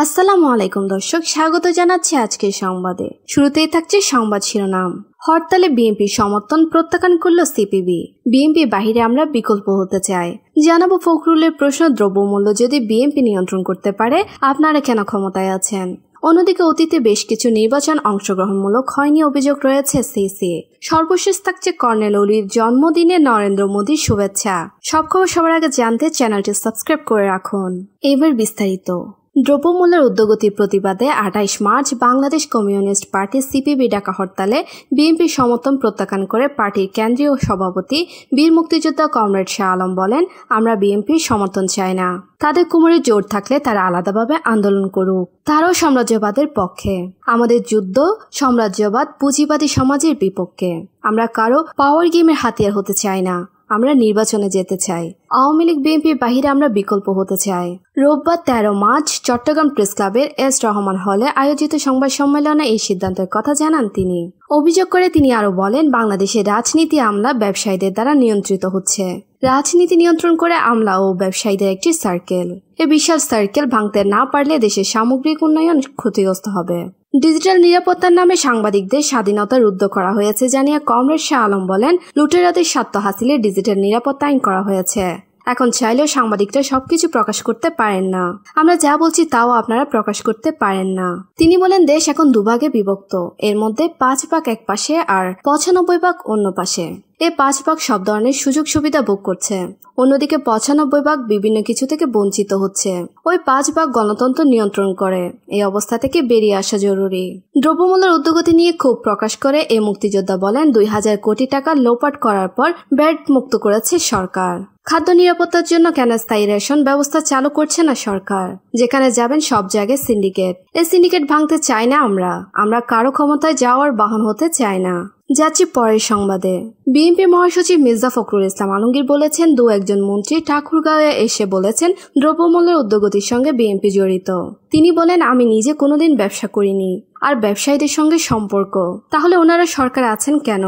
আসসালাম আলাইকুম দর্শক স্বাগত জানাচ্ছি আজকের সংবাদে শুরুতেই থাকছে সংবাদ শিরোনাম হরতালে বিএনপি সমর্থন প্রত্যাখ্যান করল সিপিবি বিএনপি বাহিরে আমরা বিকল্প হতে চাই জানাবো ফখরুলের প্রশ্ন দ্রব্যমূল্য যদি বিএনপি নিয়ন্ত্রণ করতে পারে আপনারা কেন ক্ষমতায় আছেন অন্যদিকে অতীতে বেশ কিছু নির্বাচন অংশগ্রহণমূলক হয়নি অভিযোগ রয়েছে সিসি সর্বশেষ থাকছে কর্নেল অলির জন্মদিনে নরেন্দ্র মোদীর শুভেচ্ছা সব খবর সবার আগে জানতে চ্যানেলটি সাবস্ক্রাইব করে রাখুন এবার বিস্তারিত দ্রব্যমূল্যের উদ্যোগতির প্রতিবাদে আঠাইশ March Bangladesh communist party CPB ডাকা হরতালে বিএনপি সমর্থন প্রত্যাখ্যান করে পার্টির কেন্দ্রীয় সভাপতি বীর মুক্তিযোদ্ধা কমরেড শাহ আলম বলেন আমরা বিএনপির সমর্থন চাই না তাদের কোমরে জোর থাকলে তারা আলাদাভাবে আন্দোলন করুক তারাও সাম্রাজ্যবাদের পক্ষে আমাদের যুদ্ধ সাম্রাজ্যবাদ পুঁজিবাদী সমাজের বিপক্ষে আমরা কারো পাওয়ার গেমের হাতিয়ার হতে চাই না আমরা নির্বাচনে যেতে চাই আওয়ামী লীগ বিএনপির বাহিরে আমরা বিকল্প হতে চাই রোববার তেরো মার্চ চট্টগ্রাম প্রেস ক্লাবের এস রহমান হলে আয়োজিত সংবাদ সম্মেলনে এই সিদ্ধান্তের কথা জানান তিনি অভিযোগ করে তিনি আরও বলেন বাংলাদেশের রাজনীতি আমলা ব্যবসায়ীদের দ্বারা নিয়ন্ত্রিত হচ্ছে রাজনীতি নিয়ন্ত্রণ করে আমলা ও ব্যবসায়ীদের একটি সার্কেল এ বিশাল সার্কেল ভাঙতে না পারলে দেশের সামগ্রিক উন্নয়ন ক্ষতিগ্রস্ত হবে ডিজিটাল নিরাপত্তার নামে সাংবাদিকদের স্বাধীনতা রুদ্ধ করা হয়েছে জানিয়ে কমরেড শাহ আলম বলেন লুটেরাদের স্বার্থ হাসিলে ডিজিটাল নিরাপত্তা আইন করা হয়েছে এখন চাইলেও সাংবাদিকরা সবকিছু প্রকাশ করতে পারেন না আমরা যা বলছি তাও আপনারা প্রকাশ করতে পারেন না তিনি বলেন দেশ এখন দুভাগে বিভক্ত এর মধ্যে পাঁচ ভাগ এক পাশে আর পঁচানব্বই ভাগ অন্য পাশে এ পাঁচ ভাগ সব ধরনের সুযোগ সুবিধা ভোগ করছে অন্যদিকে পঁচানব্বই ভাগ বিভিন্ন কিছু থেকে বঞ্চিত হচ্ছে ওই পাঁচ ভাগ গণতন্ত্র নিয়ন্ত্রণ করে এই অবস্থা থেকে বেরিয়ে আসা জরুরি দ্রব্যমূল্যের উদ্যোগতি নিয়ে ক্ষোভ প্রকাশ করে এ মুক্তিযোদ্ধা বলেন দুই হাজার কোটি টাকা লোপাট করার পর ব্যাট মুক্ত করেছে সরকার খাদ্য নিরাপত্তার জন্য কেন স্থায়ী রেশন ব্যবস্থা চালু করছে না সরকার যেখানে যাবেন সব জায়গায় সিন্ডিকেট এই সিন্ডিকেট ভাঙতে চাই না আমরা আমরা কারো ক্ষমতায় যাওয়ার বাহন হতে চাই না যাচ্ছি পরের সংবাদে বিএনপি মহাসচিব মির্জা ফখরুল ইসলাম আলমগীর বলেছেন দু একজন মন্ত্রী ঠাকুরগাঁওয়ে এসে বলেছেন দ্রব্যমূল্যের উদ্যোগতির সঙ্গে বিএনপি জড়িত তিনি বলেন আমি নিজে কোনোদিন ব্যবসা করিনি আর ব্যবসায়ীদের সঙ্গে সম্পর্ক তাহলে ওনারা সরকারে আছেন কেন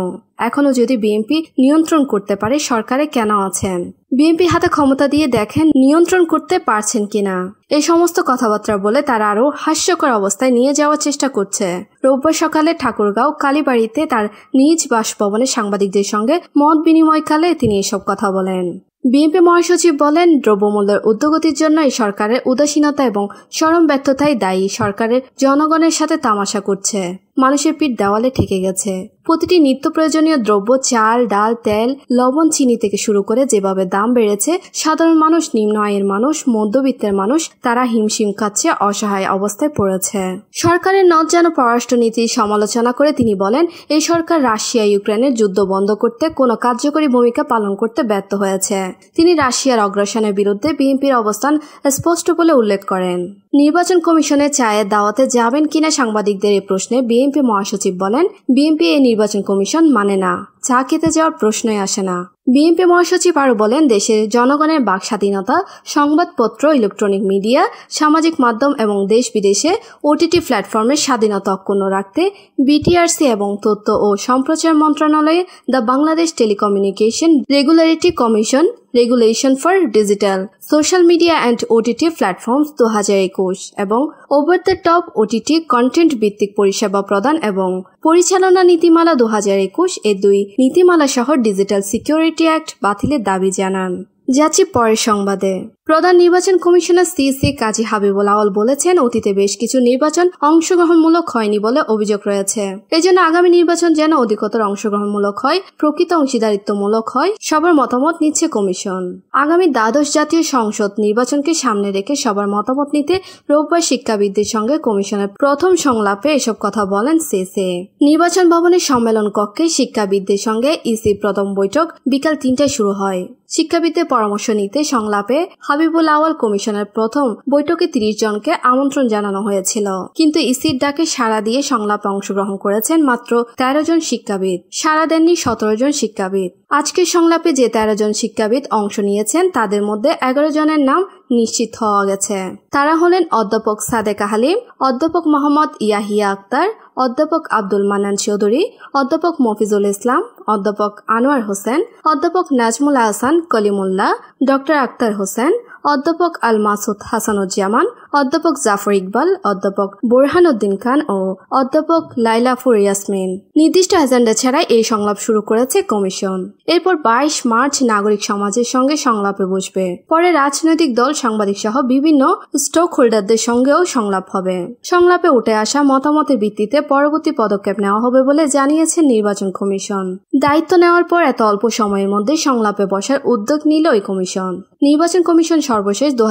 এখনও যদি বিএনপি নিয়ন্ত্রণ করতে পারে সরকারে কেন আছেন বিএনপি হাতে ক্ষমতা দিয়ে দেখেন নিয়ন্ত্রণ করতে পারছেন কিনা এই সমস্ত কথাবার্তা বলে তারা আরও হাস্যকর অবস্থায় নিয়ে যাওয়ার চেষ্টা করছে রোববার সকালে ঠাকুরগাঁও কালীবাড়িতে তার নিজ বাসভবনে সাংবাদিকদের সঙ্গে মত বিনিময়কালে তিনি এসব কথা বলেন বিএনপি মহাসচিব বলেন দ্রব্যমূল্যের উদ্যোগতির জন্য এই সরকারের উদাসীনতা এবং সরম ব্যর্থতাই দায়ী সরকারের জনগণের সাথে তামাশা করছে মানুষের পিঠ দেওয়ালে ঠেকে গেছে প্রতিটি নিত্য প্রয়োজনীয় দ্রব্য চাল ডাল তেল লবণ চিনি থেকে শুরু করে যেভাবে দাম বেড়েছে সাধারণ মানুষ নিম্ন আয়ের মানুষ মধ্যবিত্তের মানুষ তারা হিমশিম খাচ্ছে অসহায় অবস্থায় পড়েছে সরকারের নজ যেন পররাষ্ট্রনীতি সমালোচনা করে তিনি বলেন এই সরকার রাশিয়া ইউক্রেনের যুদ্ধ বন্ধ করতে কোনো কার্যকরী ভূমিকা পালন করতে ব্যর্থ হয়েছে তিনি রাশিয়ার অগ্রসনের বিরুদ্ধে বিএনপির অবস্থান স্পষ্ট বলে উল্লেখ করেন নির্বাচন কমিশনের চায়ের দাওয়াতে যাবেন কিনা সাংবাদিকদের এ প্রশ্নে বিএনপি বিএনপি মহাসচিব বলেন বিএনপি এই নির্বাচন কমিশন মানে না চা খেতে যাওয়ার প্রশ্নই আসে না বিএনপি মহাসচিব আরও বলেন দেশের জনগণের বাক স্বাধীনতা সংবাদপত্র ইলেকট্রনিক মিডিয়া সামাজিক মাধ্যম এবং দেশ বিদেশে ওটিটি প্ল্যাটফর্মের স্বাধীনতা অক্ষুণ্ণ রাখতে বিটিআরসি এবং তথ্য ও সম্প্রচার মন্ত্রণালয়ে the Bangladesh telecommunication regularity commission regulation for digital social media and OTT platforms দু হাজার একুশ এবং over the top OTT content ভিত্তিক পরিষেবা প্রদান এবং পরিচালনা নীতিমালা দু হাজার একুশ এ দুই নীতিমালা সহ ডিজিটাল সিকিউরিটি অ্যাক্ট বাতিলের দাবি জানান যাচ্ছি পরের সংবাদে প্রধান নির্বাচন commissioner C C Kazi Habibul Awal বলেছেন অতীতে বেশ কিছু নির্বাচন অংশগ্রহণমূলক হয়নি বলে অভিযোগ রয়েছে এজন্য আগামী নির্বাচন যেন অধিকতর অংশগ্রহণমূলক হয় প্রকৃত অংশীদারিত্বমূলক হয় সবার মতামত নিচ্ছে কমিশন আগামী দ্বাদশ জাতীয় সংসদ নির্বাচনকে সামনে রেখে সবার মতামত নিতে রোববার শিক্ষাবিদদের সঙ্গে কমিশনের প্রথম সংলাপে এসব কথা বলেন সি সি নির্বাচন ভবনের সম্মেলন কক্ষে শিক্ষাবিদদের সঙ্গে ইসির প্রথম বৈঠক বিকাল তিনটায় শুরু হয় শিক্ষাবিদদের পরামর্শ নিতে সংলাপে হাবিবুল আওয়াল কমিশনের প্রথম বৈঠকে তিরিশ জনকে আমন্ত্রণ জানানো হয়েছিল কিন্তু ইসির ডাকে সাড়া দিয়ে সংলাপে অংশগ্রহণ করেছেন মাত্র তেরো জন শিক্ষাবিদ সাড়া দেননি সতেরো জন শিক্ষাবিদ আজকের সংলাপে যে তেরো জন শিক্ষাবিদ অংশ নিয়েছেন তাদের মধ্যে এগারো জনের নাম নিশ্চিত হওয়া গেছে তারা হলেন অধ্যাপক সাদেক আহলিম অধ্যাপক মোহাম্মদ ইয়াহিয়া আক্তার অধ্যাপক আব্দুল মান্নান চৌধুরী অধ্যাপক মফিজুল ইসলাম অধ্যাপক আনোয়ার হোসেন অধ্যাপক নাজমুল আহসান কলিমুল্লাহ ডক্টর আক্তার হোসেন অধ্যাপক আল মাসুদ হাসানুজ্জামান অধ্যাপক জাফর ইকবাল অধ্যাপক বোরহান উদ্দিন খান ও অধ্যাপক লাইলা ফুর ইয়াসমিন নির্দিষ্ট এজেন্ডা ছাড়াই এই সংলাপ শুরু করেছে কমিশন এরপর বাইশ মার্চ নাগরিক সমাজের সঙ্গে সংলাপে বসবে পরে রাজনৈতিক দল সাংবাদিক সহ বিভিন্ন স্টক হোল্ডারদের সঙ্গেও সংলাপ হবে সংলাপে উঠে আসা মতামতের ভিত্তিতে পরবর্তী পদক্ষেপ নেওয়া হবে বলে জানিয়েছেন নির্বাচন কমিশন দায়িত্ব নেওয়ার পর এত অল্প সময়ের মধ্যে সংলাপে বসার উদ্যোগ নিল এই কমিশন নির্বাচন কমিশন সর্বশেষ দু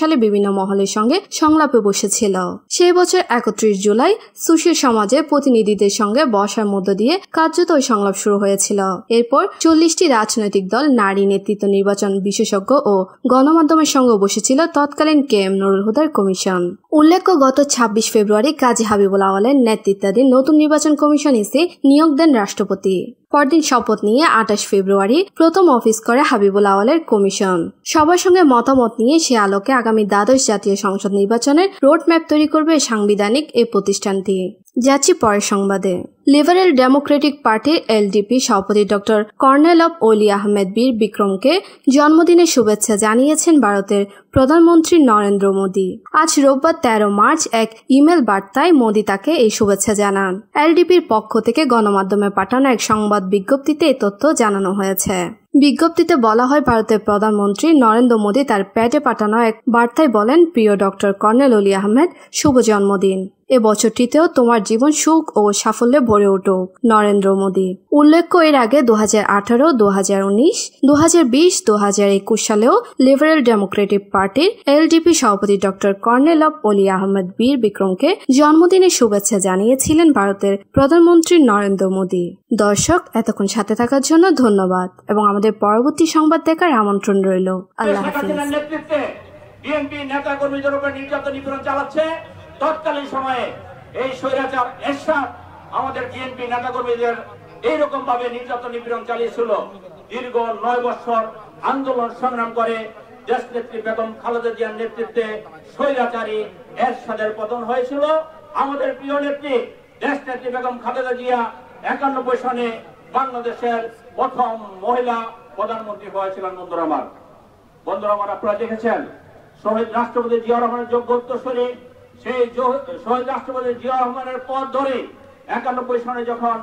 সালে বিভিন্ন মহলের সঙ্গে সঙ্গে সংলাপে বসেছিল সেই বছর একত্রিশ জুলাই সুশীল সমাজে প্রতিনিধিদের সঙ্গে বসার মধ্য দিয়ে কার্যত ওই সংলাপ শুরু হয়েছিল এরপর চল্লিশটি রাজনৈতিক দল নারী নেতৃত্ব নির্বাচন বিশেষজ্ঞ ও গণমাধ্যমের সঙ্গে বসেছিল তৎকালীন কে এম নুরুল হুদার কমিশন উল্লেখ্য গত ছাব্বিশ ফেব্রুয়ারি কাজী হাবিবুল আওয়ালের নেতৃত্বাধীন নতুন নির্বাচন কমিশন ইসি নিয়োগ দেন রাষ্ট্রপতি পরদিন শপথ নিয়ে আঠাশ ফেব্রুয়ারি প্রথম অফিস করে হাবিবুল আওয়ালের কমিশন সবার সঙ্গে মতামত নিয়ে সে আলোকে আগামী দ্বাদশ জাতীয় সংসদ নির্বাচনের রোড ম্যাপ তৈরি করবে সাংবিধানিক এ প্রতিষ্ঠানটি যাচ্ছি পরের সংবাদে লিবারেল ডেমোক্রেটিক পার্টি এলডিপি সভাপতি ডক্টর কর্নেল অব ওলি আহমেদ বীর বিক্রমকে জন্মদিনের শুভেচ্ছা জানিয়েছেন ভারতের প্রধানমন্ত্রী নরেন্দ্র মোদী আজ রোববার তেরো মার্চ এক ইমেল বার্তায় মোদী তাকে এই শুভেচ্ছা জানান এলডিপির পক্ষ থেকে গণমাধ্যমে পাঠানো এক সংবাদ বিজ্ঞপ্তিতে এই তথ্য জানানো হয়েছে বিজ্ঞপ্তিতে বলা হয় ভারতের প্রধানমন্ত্রী নরেন্দ্র মোদী তার প্যাটে পাঠানো এক বার্তায় বলেন প্রিয় ডক্টর কর্নেল অলি আহমেদ শুভ জন্মদিন এ বছরটিতেও তোমার জীবন সুখ ও সাফল্যে ভরে উঠুক নরেন্দ্র মোদী উল্লেখ্য এর আগে দু হাজার আঠারো দু হাজার উনিশ দু হাজার বিশ দু হাজার একুশ সালেও লিবারেল ডেমোক্রেটিক পার্টির এলডিপি সভাপতি ডক্টর কর্নেল অব অলি আহমদ বীর বিক্রমকে জন্মদিনের শুভেচ্ছা জানিয়েছিলেন ভারতের প্রধানমন্ত্রী নরেন্দ্র মোদী দর্শক এতক্ষণ সাথে থাকার জন্য ধন্যবাদ এবং আমাদের পরবর্তী সংবাদ দেখার আমন্ত্রণ রইল আল্লাহ হাফিজ বিএনপি নেতা কর্মীদের উপর নির্যাতন নিপীড়ন চালাচ্ছে তৎকালীন সময়ে এই স্বৈরাচার এরশাদ আমাদের বিএনপি নেতাকর্মীদের এইরকম ভাবে নির্যাতন নিপীড়ন চালিয়েছিল দীর্ঘ নয় বছর আন্দোলন সংগ্রাম করে দেশ নেত্রী বেগম খালেদা জিয়ার নেতৃত্বে স্বৈরাচারী এরশাদের পতন হয়েছিল আমাদের প্রিয় নেত্রী দেশ নেত্রী বেগম খালেদা জিয়া একানব্বই সনে বাংলাদেশের প্রথম মহিলা প্রধানমন্ত্রী হয়েছিলেন বন্ধুরা আমার বন্ধুরা আপনারা দেখেছেন শহীদ রাষ্ট্রপতি জিয়া রহমানের যোগ্য উত্তরস্বরী সেই শহীদ রাষ্ট্রপতি জিয়া রহমানের পথ ধরে একানব্বই সনে যখন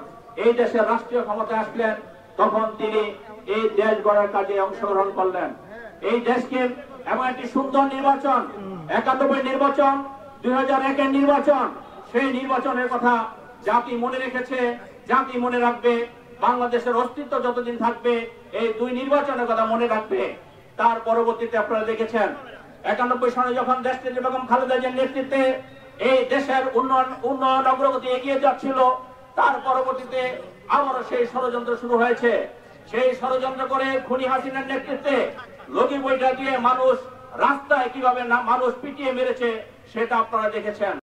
এই রাষ্ট্রীয় আসলেন তখন তিনি এই দেশ গড়ার কাজে অংশগ্রহণ করলেন এই দেশকে এমন একটি সুন্দর নির্বাচন একানব্বই নির্বাচন দুই হাজার একের নির্বাচন সেই নির্বাচনের কথা জাতি মনে রেখেছে জাতি মনে রাখবে বাংলাদেশের অস্তিত্ব যতদিন থাকবে এই দুই নির্বাচনের কথা মনে রাখবে তার পরবর্তীতে আপনারা দেখেছেন একানব্বই সনে যখন দেশনেত্রী বেগম খালেদা জিয়ার নেতৃত্বে এই দেশের উন্নয়ন উন্নয়ন অগ্রগতি এগিয়ে যাচ্ছিল তার পরবর্তীতে আবারও সেই ষড়যন্ত্র শুরু হয়েছে সেই ষড়যন্ত্র করে খুনি হাসিনার নেতৃত্বে লগি বইটা দিয়ে মানুষ রাস্তায় কিভাবে মানুষ পিটিয়ে মেরেছে সেটা আপনারা দেখেছেন